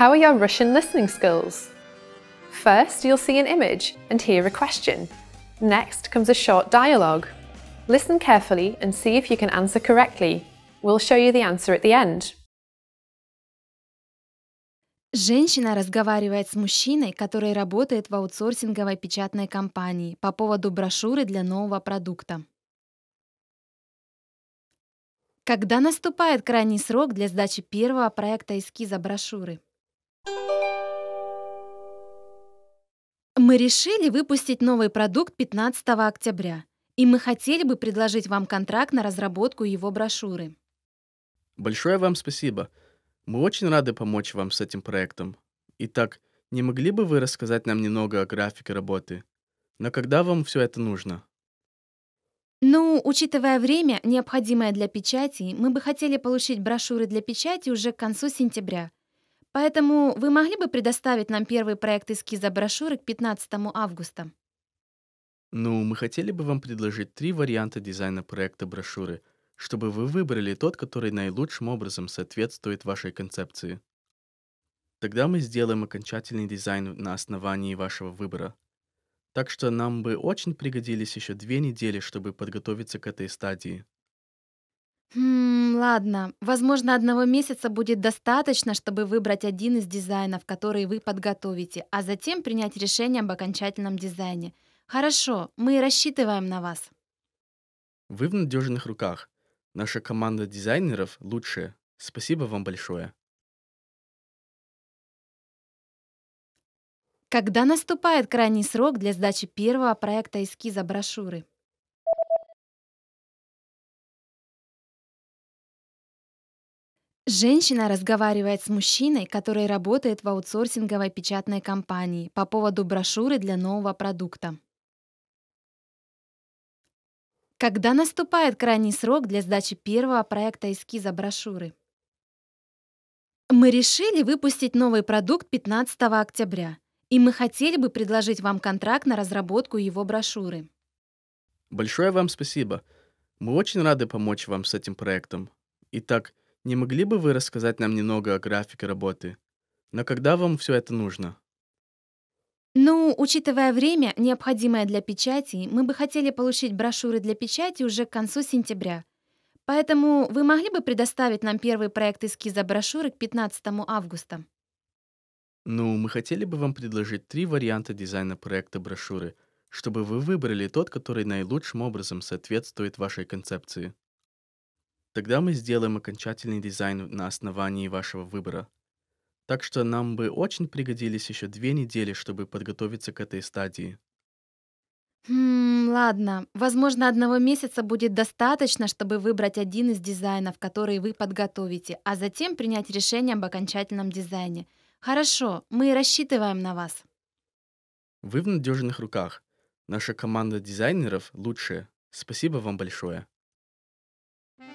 How are your Russian listening skills? First, you'll see an image and hear a question. Next comes a short dialogue. Listen carefully and see if you can answer correctly. We'll show you the answer at the end. Женщина разговаривает с мужчиной, который работает в аутсорсинговой печатной компании по поводу брошюры для нового продукта. Когда наступает крайний срок для сдачи первого проекта эскиза брошюры? Мы решили выпустить новый продукт 15 октября, и мы хотели бы предложить вам контракт на разработку его брошюры. Большое вам спасибо. Мы очень рады помочь вам с этим проектом. Итак, не могли бы вы рассказать нам немного о графике работы? Но когда вам все это нужно? Ну, учитывая время, необходимое для печати, мы бы хотели получить брошюры для печати уже к концу сентября. Поэтому вы могли бы предоставить нам первый проект эскиза брошюры к 15 августа? Ну, мы хотели бы вам предложить три варианта дизайна проекта брошюры, чтобы вы выбрали тот, который наилучшим образом соответствует вашей концепции. Тогда мы сделаем окончательный дизайн на основании вашего выбора. Так что нам бы очень пригодились еще две недели, чтобы подготовиться к этой стадии. Хм, ладно. Возможно, одного месяца будет достаточно, чтобы выбрать один из дизайнов, которые вы подготовите, а затем принять решение об окончательном дизайне. Хорошо, мы рассчитываем на вас. Вы в надежных руках. Наша команда дизайнеров лучшая. Спасибо вам большое. Когда наступает крайний срок для сдачи первого проекта эскиза брошюры? Женщина разговаривает с мужчиной, который работает в аутсорсинговой печатной компании по поводу брошюры для нового продукта. Когда наступает крайний срок для сдачи первого проекта эскиза брошюры? Мы решили выпустить новый продукт 15 октября, и мы хотели бы предложить вам контракт на разработку его брошюры. Большое вам спасибо. Мы очень рады помочь вам с этим проектом. Итак, не могли бы вы рассказать нам немного о графике работы? Но когда вам все это нужно? Ну, учитывая время, необходимое для печати, мы бы хотели получить брошюры для печати уже к концу сентября. Поэтому вы могли бы предоставить нам первый проект эскиза брошюры к 15 августа? Ну, мы хотели бы вам предложить три варианта дизайна проекта брошюры, чтобы вы выбрали тот, который наилучшим образом соответствует вашей концепции. Тогда мы сделаем окончательный дизайн на основании вашего выбора. Так что нам бы очень пригодились еще две недели, чтобы подготовиться к этой стадии. Хм, ладно. Возможно, одного месяца будет достаточно, чтобы выбрать один из дизайнов, которые вы подготовите, а затем принять решение об окончательном дизайне. Хорошо, мы рассчитываем на вас. Вы в надежных руках. Наша команда дизайнеров лучшая. Спасибо вам большое.